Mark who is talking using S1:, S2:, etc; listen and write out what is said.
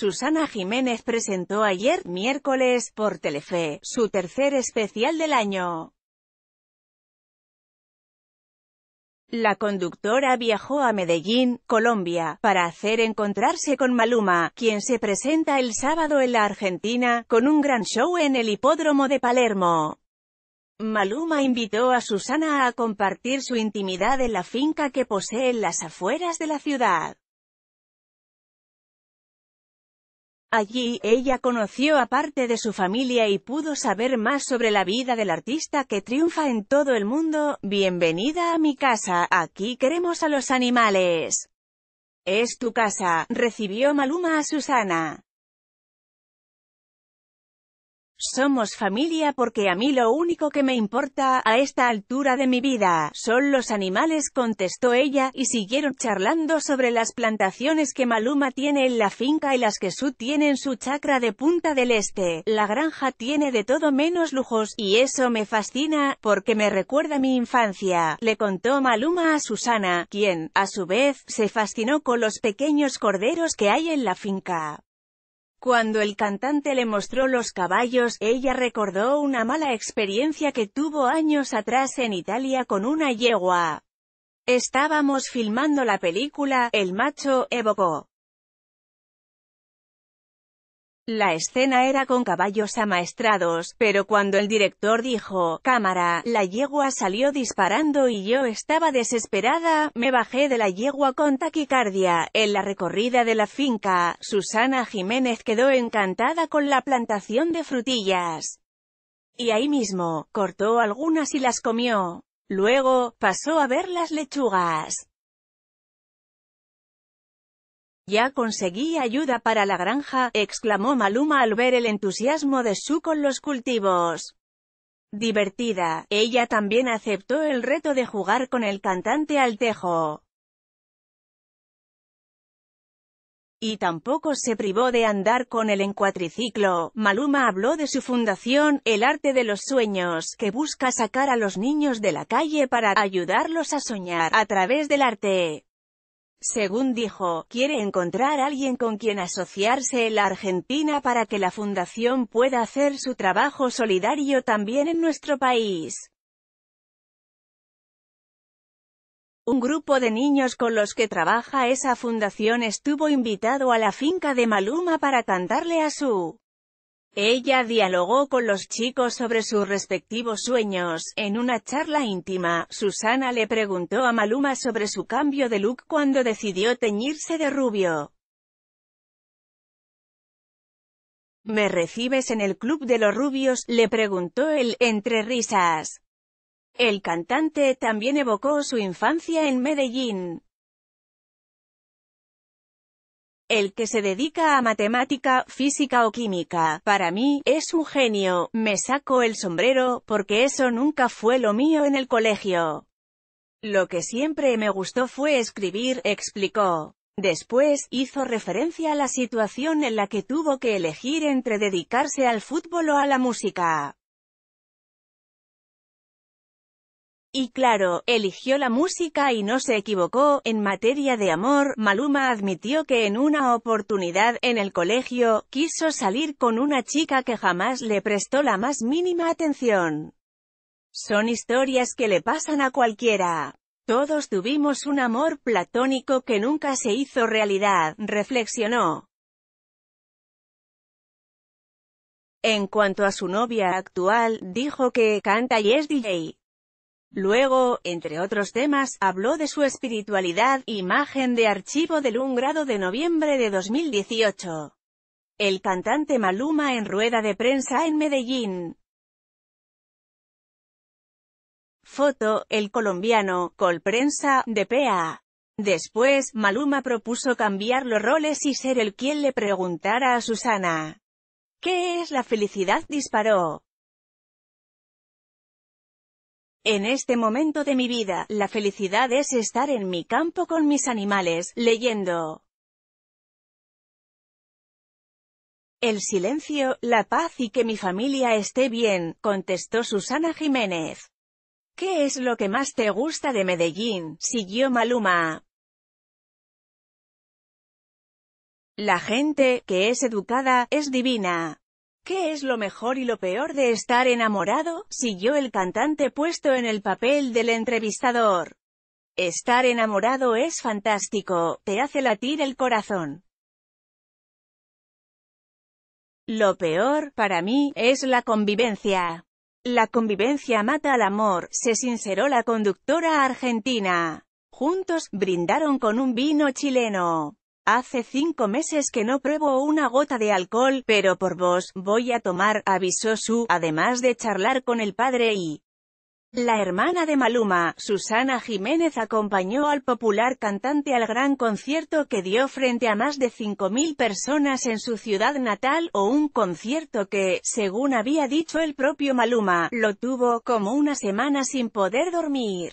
S1: Susana Jiménez presentó ayer, miércoles, por Telefe, su tercer especial del año. La conductora viajó a Medellín, Colombia, para hacer encontrarse con Maluma, quien se presenta el sábado en la Argentina, con un gran show en el hipódromo de Palermo. Maluma invitó a Susana a compartir su intimidad en la finca que posee en las afueras de la ciudad. Allí ella conoció a parte de su familia y pudo saber más sobre la vida del artista que triunfa en todo el mundo. Bienvenida a mi casa, aquí queremos a los animales. Es tu casa, recibió Maluma a Susana. Somos familia porque a mí lo único que me importa, a esta altura de mi vida, son los animales, contestó ella, y siguieron charlando sobre las plantaciones que Maluma tiene en la finca y las que Su tiene en su chacra de Punta del Este. La granja tiene de todo menos lujos, y eso me fascina, porque me recuerda mi infancia, le contó Maluma a Susana, quien, a su vez, se fascinó con los pequeños corderos que hay en la finca. Cuando el cantante le mostró los caballos, ella recordó una mala experiencia que tuvo años atrás en Italia con una yegua. Estábamos filmando la película, el macho, evocó. La escena era con caballos amaestrados, pero cuando el director dijo, cámara, la yegua salió disparando y yo estaba desesperada, me bajé de la yegua con taquicardia. En la recorrida de la finca, Susana Jiménez quedó encantada con la plantación de frutillas. Y ahí mismo, cortó algunas y las comió. Luego, pasó a ver las lechugas. Ya conseguí ayuda para la granja, exclamó Maluma al ver el entusiasmo de Su con los cultivos. Divertida, ella también aceptó el reto de jugar con el cantante Altejo. Y tampoco se privó de andar con el encuatriciclo. Maluma habló de su fundación, El Arte de los Sueños, que busca sacar a los niños de la calle para ayudarlos a soñar a través del arte. Según dijo, quiere encontrar alguien con quien asociarse en la Argentina para que la fundación pueda hacer su trabajo solidario también en nuestro país. Un grupo de niños con los que trabaja esa fundación estuvo invitado a la finca de Maluma para cantarle a su ella dialogó con los chicos sobre sus respectivos sueños. En una charla íntima, Susana le preguntó a Maluma sobre su cambio de look cuando decidió teñirse de rubio. ¿Me recibes en el club de los rubios? le preguntó él, entre risas. El cantante también evocó su infancia en Medellín. El que se dedica a matemática, física o química, para mí, es un genio, me saco el sombrero, porque eso nunca fue lo mío en el colegio. Lo que siempre me gustó fue escribir, explicó. Después, hizo referencia a la situación en la que tuvo que elegir entre dedicarse al fútbol o a la música. Y claro, eligió la música y no se equivocó. En materia de amor, Maluma admitió que en una oportunidad, en el colegio, quiso salir con una chica que jamás le prestó la más mínima atención. Son historias que le pasan a cualquiera. Todos tuvimos un amor platónico que nunca se hizo realidad, reflexionó. En cuanto a su novia actual, dijo que canta y es DJ. Luego, entre otros temas, habló de su espiritualidad, imagen de archivo del 1 grado de noviembre de 2018. El cantante Maluma en rueda de prensa en Medellín. Foto, el colombiano, prensa, de PA. Después, Maluma propuso cambiar los roles y ser el quien le preguntara a Susana. ¿Qué es la felicidad? disparó. En este momento de mi vida, la felicidad es estar en mi campo con mis animales, leyendo. El silencio, la paz y que mi familia esté bien, contestó Susana Jiménez. ¿Qué es lo que más te gusta de Medellín? siguió Maluma. La gente, que es educada, es divina. ¿Qué es lo mejor y lo peor de estar enamorado? Siguió el cantante puesto en el papel del entrevistador. Estar enamorado es fantástico, te hace latir el corazón. Lo peor, para mí, es la convivencia. La convivencia mata al amor, se sinceró la conductora argentina. Juntos, brindaron con un vino chileno. Hace cinco meses que no pruebo una gota de alcohol, pero por vos, voy a tomar, avisó Su, además de charlar con el padre y la hermana de Maluma, Susana Jiménez acompañó al popular cantante al gran concierto que dio frente a más de 5.000 personas en su ciudad natal, o un concierto que, según había dicho el propio Maluma, lo tuvo como una semana sin poder dormir.